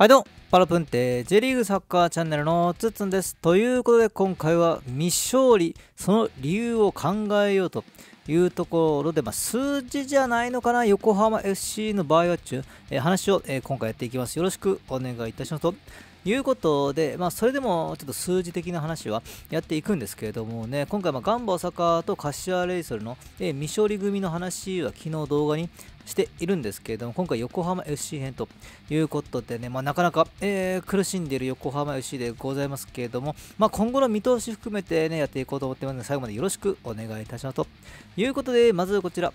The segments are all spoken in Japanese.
はいどうも、パラプンテ J リーグサッカーチャンネルのつつんです。ということで今回は未勝利、その理由を考えようというところで、まあ、数字じゃないのかな、横浜 FC の場合は中、えー、話を、えー、今回やっていきます。よろしくお願いいたしますと。いうことで、まあ、それでもちょっと数字的な話はやっていくんですけれどもね、今回、ガンバ大阪と柏レイソルの、え未勝利組の話は昨日動画にしているんですけれども、今回横浜 FC 編ということでね、まあ、なかなか、えー、苦しんでいる横浜 FC でございますけれども、まあ、今後の見通し含めてね、やっていこうと思ってますので、最後までよろしくお願いいたしますということで、まずこちら。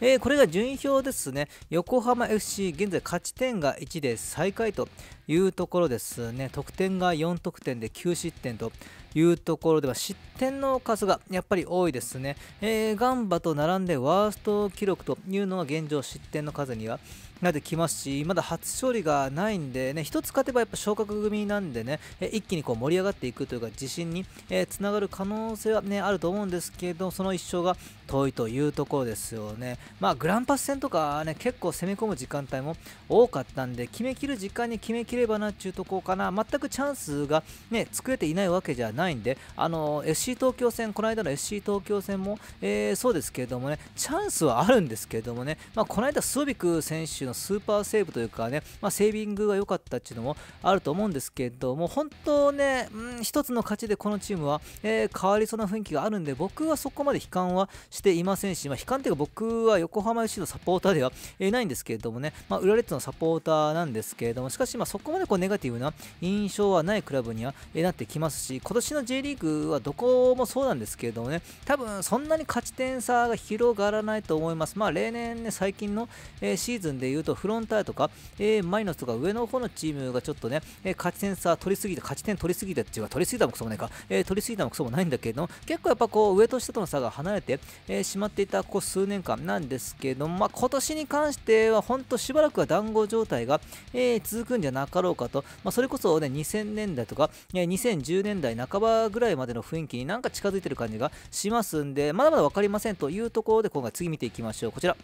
えー、これが順位表ですね。横浜 FC、現在勝ち点が1で最下位というところですね。得点が4得点で9失点と。いうところでは失点の数がやっぱり多いですね、えー、ガンバと並んでワースト記録というのが現状失点の数にはなってきますしまだ初勝利がないんでね1つ勝てばやっぱ昇格組なんでね、え一気にこう盛り上がっていくというか自信につな、えがる可能性はねあると思うんですけどその1勝が遠いというところですよねまあグランパス戦とかね結構攻め込む時間帯も多かったんで決めきる時間に決めきればなっちゅうところかな全くチャンスがね作れていないわけじゃないないんで、あの FC 東京戦、この間の FC 東京戦も、えー、そうですけれどもね、チャンスはあるんですけれどもね、まあ、この間、スービク選手のスーパーセーブというかね、まあ、セービングが良かったっていうのもあると思うんですけれども、本当ね、うん、一つの勝ちでこのチームは、えー、変わりそうな雰囲気があるんで、僕はそこまで悲観はしていませんし、まあ、悲観というか、僕は横浜 FC のサポーターでは、えないんですけれどもね、まあ、浦レッツのサポーターなんですけれども、しかし、そこまでこうネガティブな印象はないクラブには、えなってきますし、今年昔の J リーグはどこもそうなんですけれどもね、多分そんなに勝ち点差が広がらないと思います。まあ、例年ね、最近の、えー、シーズンでいうと、フロンターとか、えー、マイノスとか上の方のチームがちょっとね、えー、勝ち点差取りすぎて、勝ち点取りすぎてっていうか、取りすぎたもクソもないか、えー、取りすぎたもクソもないんだけど結構やっぱこう、上と下との差が離れて、えしまっていたここ数年間なんですけども、まあ、今年に関しては、本当しばらくは団子状態が、え続くんじゃなかろうかと、まあ、それこそね、2000年代とか、え2010年代半ば幅ぐらいまでの雰囲気になんか近づいてる感じがしますんでまだまだ分かりませんというところで今回次見ていきましょうこちら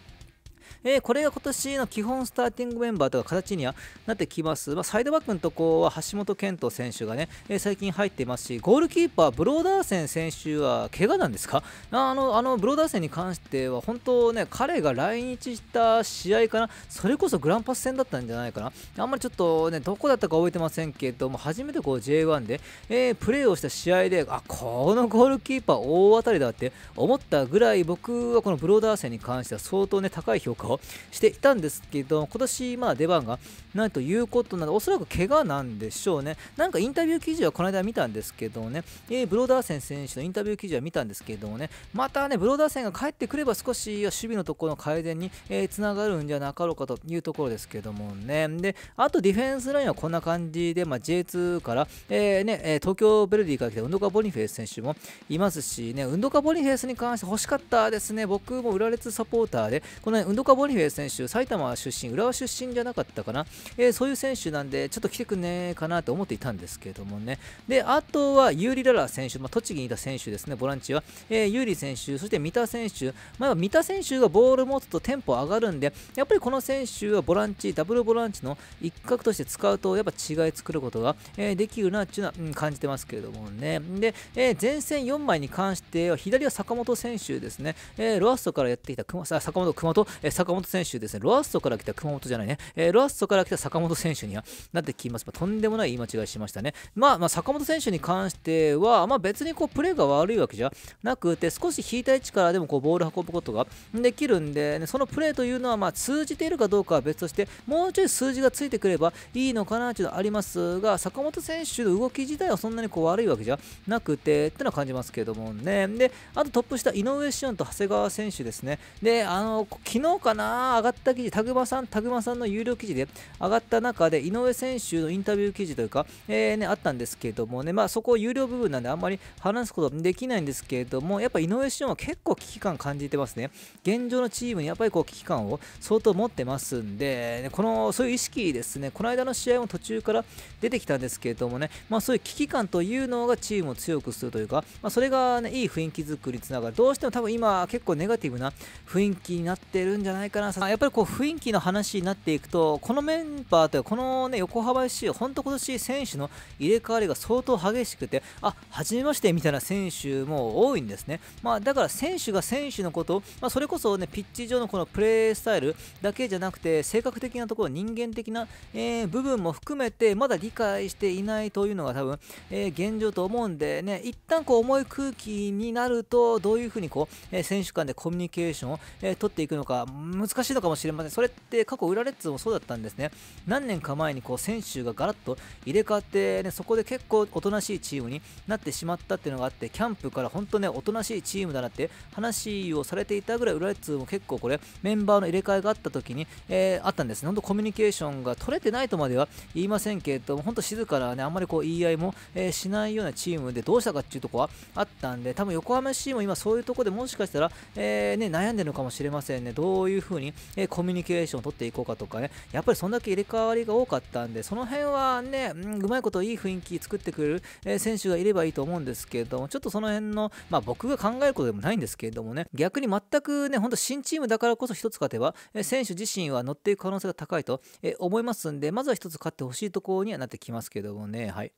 えー、これが今年の基本スターティングメンバーとか形にはなってきます。まあ、サイドバックのとこは橋本健人選手がね、えー、最近入ってますし、ゴールキーパー、ブローダーセン選手は怪我なんですかあの、あのブローダーセンに関しては、本当ね、彼が来日した試合かな、それこそグランパス戦だったんじゃないかな。あんまりちょっとね、どこだったか覚えてませんけども、初めてこう J1 で、えー、プレーをした試合で、あ、このゴールキーパー大当たりだって思ったぐらい、僕はこのブローダーセンに関しては相当ね、高い評価ををしていたんですけど、今年まあ出番がないということなので、おそらく怪我なんでしょうね。なんかインタビュー記事はこの間見たんですけどね、えー、ブローダーセン選手のインタビュー記事は見たんですけどね、またね、ブローダーセンが帰ってくれば少し守備のところの改善につな、えー、がるんじゃなかろうかというところですけどもね。で、あとディフェンスラインはこんな感じで、まあ、J2 から、えー、ね、東京ベルディから来たウンドカ・ボニフェイス選手もいますしね、ウンドカ・ボニフェイスに関して欲しかったですね、僕も浦列サポーターで、このボニフェ選手、埼玉出身、浦和出身じゃなかったかな、えー、そういう選手なんで、ちょっと来てくんねーかなと思っていたんですけどもね、であとはユーリ・ララ選手、まあ、栃木にいた選手ですね、ボランチは、えー、ユーリ選手、そして三田選手、まあ、三田選手がボール持つとテンポ上がるんで、やっぱりこの選手はボランチ、ダブルボランチの一角として使うと、やっぱ違い作ることが、えー、できるなっていうのは、うん、感じてますけれどもね、で、えー、前線4枚に関しては、左は坂本選手ですね、えロアッソからやってきた熊坂本、熊本、え坂坂本選手ですね、ロアッソから来た熊本じゃないね、えー、ロアッソから来た坂本選手にはなってきます。まあ、とんでもない言い間違いしましたね。まあ、まあ、坂本選手に関しては、まあ、別にこうプレーが悪いわけじゃなくて、少し引いた位置からでもこうボール運ぶことができるんで、ね、そのプレーというのはまあ通じているかどうかは別として、もうちょい数字がついてくればいいのかなというのはありますが、坂本選手の動き自体はそんなにこう悪いわけじゃなくてってのは感じますけどもね。で、あとトップした井上俊と長谷川選手ですね。で、あの昨日かなな上がった記事、田熊さん、田熊さんの有料記事で上がった中で、井上選手のインタビュー記事というか、えー、ね、あったんですけどもね、まあ、そこ有料部分なんであんまり話すことできないんですけれども、やっぱ井上俊は結構危機感感じてますね。現状のチームにやっぱりこう危機感を相当持ってますんで、ね、この、そういう意識ですね、この間の試合も途中から出てきたんですけれどもね、まあ、そういう危機感というのがチームを強くするというか、まあ、それが、ね、いい雰囲気作りにつながる。どうしても多分今結構ネガティブな雰囲気になってるんじゃないかかなやっぱりこう雰囲気の話になっていくとこのメンバーというかこの、ね、横浜 FC 本当今年選手の入れ替わりが相当激しくてあ初めましてみたいな選手も多いんですね、まあ、だから選手が選手のこと、まあ、それこそ、ね、ピッチ上のこのプレースタイルだけじゃなくて性格的なところ人間的な、えー、部分も含めてまだ理解していないというのが多分、えー、現状と思うんでね一旦こう重い空気になるとどういうふうにこう、えー、選手間でコミュニケーションを、えー、取っていくのか、難しいのかもしれません。それって過去浦レッズもそうだったんですね。何年か前にこう選手がガラッと入れ替わって、ね、そこで結構おとなしいチームになってしまったっていうのがあって、キャンプから本当ね、おとなしいチームだなって話をされていたぐらい浦レッズも結構これ、メンバーの入れ替えがあった時に、えー、あったんですね。本当コミュニケーションが取れてないとまでは言いませんけれども、本当静かなね、あんまりこう言い合いも、えー、しないようなチームでどうしたかっていうとこはあったんで、多分横浜市も今そういうとこでもしかしたら、えー、ね、悩んでるのかもしれませんね。どういううに、えコミュニケーションを取っていこうかとかね、やっぱりそんだけ入れ替わりが多かったんで、その辺はね、うん、うまいこといい雰囲気作ってくれる、え選手がいればいいと思うんですけども、ちょっとその辺の、まあ、僕が考えることでもないんですけれどもね、逆に全くね、ほんと新チームだからこそ1つ勝てば、え選手自身は乗っていく可能性が高いと、え思いますんで、まずは1つ勝ってほしいところにはなってきますけどもね、はい。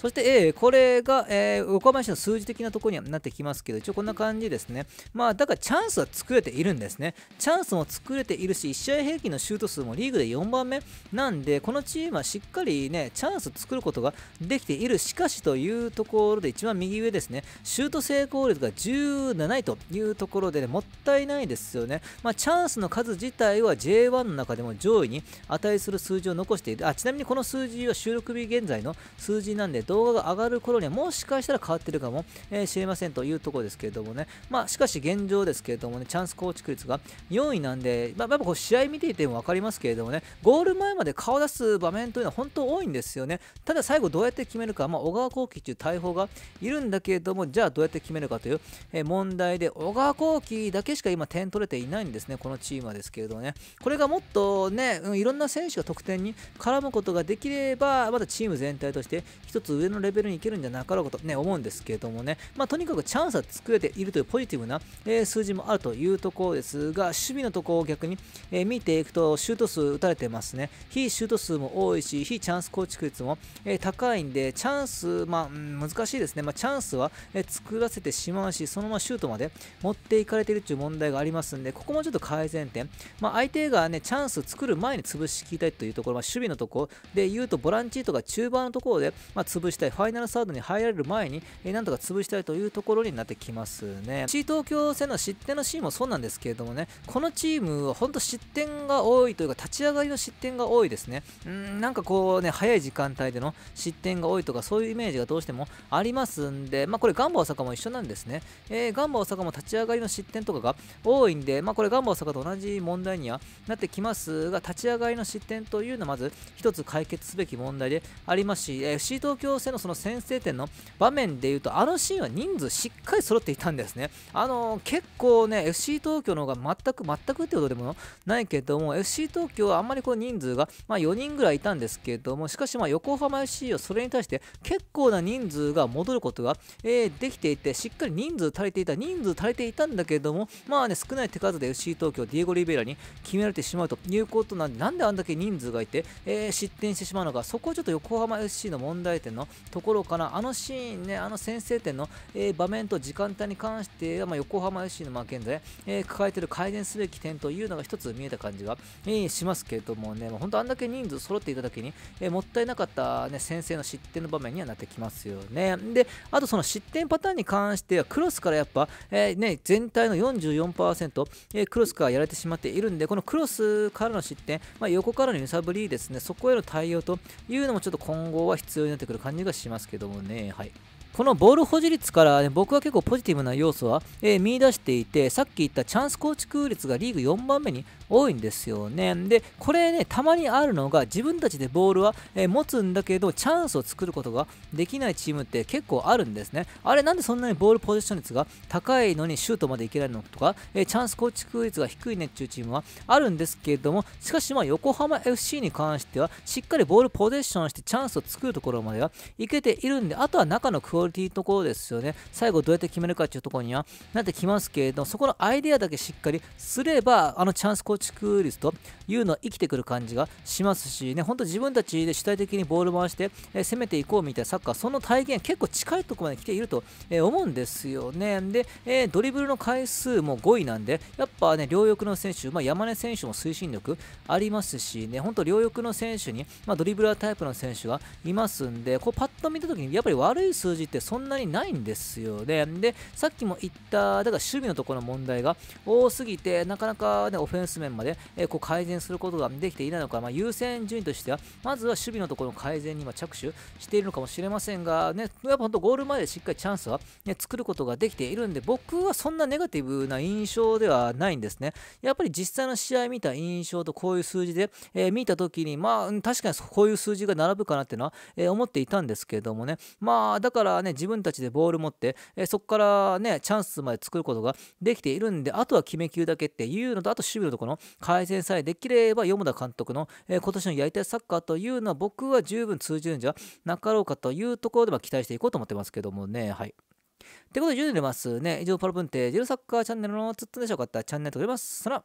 そして、えー、これが、えー、横浜市の数字的なところにはなってきますけど、一応こんな感じですね。まあ、だからチャンスは作れているんですね。チャンスも作れているし、1試合平均のシュート数もリーグで4番目なんで、このチームはしっかりね、チャンス作ることができている。しかしというところで、一番右上ですね、シュート成功率が17位というところで、ね、もったいないですよね。まあ、チャンスの数自体は J1 の中でも上位に値する数字を残している。あ、ちなみにこの数字は収録日現在の数字なんで、動画が上がる頃にはもしかしたら変わってるかも、え知れませんというところですけれどもね、まあ、しかし現状ですけれどもね、チャンス構築率が4位なんで、まあ、やっぱこう試合見ていても分かりますけれどもね、ゴール前まで顔出す場面というのは本当多いんですよね。ただ最後どうやって決めるか、まあ、小川幸輝という大砲がいるんだけれども、じゃあどうやって決めるかという、え問題で、小川幸輝だけしか今点取れていないんですね、このチームはですけれどもね。これがもっとね、うん、いろんな選手が得点に絡むことができれば、またチーム全体として一つ上のレベルに行けるんじゃなかろうかと、ね、思うんですけれどもね、まあ、とにかくチャンスは作れているというポジティブな、えー、数字もあるというところですが、守備のところを逆に、えー、見ていくと、シュート数打たれてますね。非シュート数も多いし、非チャンス構築率も、えー、高いんで、チャンス、まあ、ん、難しいですね。まあ、チャンスは、え作らせてしまうし、そのままシュートまで持っていかれているという問題がありますんで、ここもちょっと改善点。まあ、相手がね、チャンス作る前に潰しきりたいというところ、まあ、守備のところで言うと、ボランチとか中盤のところで、まあ、潰潰したいファイナルサードに入られる前に、えー、なんとか潰したいというところになってきますね C 東京戦の失点のシーンもそうなんですけれどもねこのチームは本当失点が多いというか立ち上がりの失点が多いですねうんなんかこうね早い時間帯での失点が多いとかそういうイメージがどうしてもありますんでまあこれガンバ大阪も一緒なんですね、えー、ガンバ大阪も立ち上がりの失点とかが多いんでまあこれガンバ大阪と同じ問題にはなってきますが立ち上がりの失点というのはまず1つ解決すべき問題でありますし、えー、C 東京戦のその先制点の場面でいうとあのシーンは人数しっかり揃っていたんですねあのー、結構ね FC 東京の方が全く全くってことでもないけども FC 東京はあんまりこう人数が、まあ、4人ぐらいいたんですけどもしかしまあ横浜 FC はそれに対して結構な人数が戻ることが、えー、できていてしっかり人数足りていた人数足りていたんだけどもまあね少ない手数で FC 東京ディエゴ・リベラに決められてしまうということなんでなんであんだけ人数がいて、えー、失点してしまうのかそこはちょっと横浜 FC の問題点のところからあのシーンねあの先制点の、えー、場面と時間帯に関しては、まあ、横浜 FC のまあ現在、えー、抱えている改善すべき点というのが一つ見えた感じが、えー、しますけれどもね、本当あんだけ人数揃っていただけに、えー、もったいなかった、ね、先制の失点の場面にはなってきますよねであとその失点パターンに関してはクロスからやっぱ、えーね、全体の44%、えー、クロスからやられてしまっているんでこのクロスからの失点、まあ、横からの揺さぶりですねそこへの対応というのもちょっと今後は必要になってくる感じ感じがしますけどもね。はい。このボール保持率から、ね、僕は結構ポジティブな要素は、えー、見出していて、さっき言ったチャンス構築率がリーグ4番目に多いんですよね。で、これね、たまにあるのが、自分たちでボールは、えー、持つんだけど、チャンスを作ることができないチームって結構あるんですね。あれ、なんでそんなにボールポジション率が高いのにシュートまでいけないのとか、えー、チャンス構築率が低いねっていうチームはあるんですけれども、しかし、まあ、横浜 FC に関しては、しっかりボールポジションしてチャンスを作るところまではいけているんで、あとは中のクオクリティのところですよね。最後どうやって決めるかっていうところにはなってきますけれどそこのアイデアだけしっかりすれば、あのチャンス構築率というのは生きてくる感じがしますしね、本当自分たちで主体的にボール回して、え攻めていこうみたいなサッカー、その体現結構近いところまで来ていると、え思うんですよね。で、えドリブルの回数も5位なんで、やっぱね、両翼の選手、まあ、山根選手も推進力ありますしね、本当両翼の選手に、まあ、ドリブラータイプの選手がいますんで、こうパッと見たときにやっぱり悪い数字ってそんなにないんですよね。で、さっきも言った、だから守備のところの問題が多すぎて、なかなか、ね、オフェンス面まで、えこう改善することができていないのか、まあ、優先順位としては、まずは守備のところの改善に着手しているのかもしれませんが、ね、やっぱ本当ゴール前でしっかりチャンスは、ね、作ることができているんで、僕はそんなネガティブな印象ではないんですね。やっぱり実際の試合見た印象とこういう数字で、えー、見た時に、まあ、確かにこういう数字が並ぶかなっていうのは、えー、思っていたんですけれどもね、まあ、だから、ね自分たちでボール持って、えそこからねチャンスまで作ることができているんであとは決め球だけっていうのとあと守備のところの改善さえできれば四田監督の、え今年のやりたいサッカーというのは僕は十分通じるんじゃなかろうかというところでは期待していこうと思ってますけどもねはい。ってことで以上にますね。以上パラブンテジェルサッカーチャンネルのツっツンでしょうかったチャンネルとなります。さら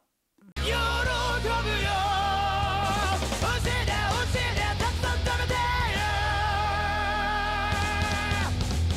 喜ぶよ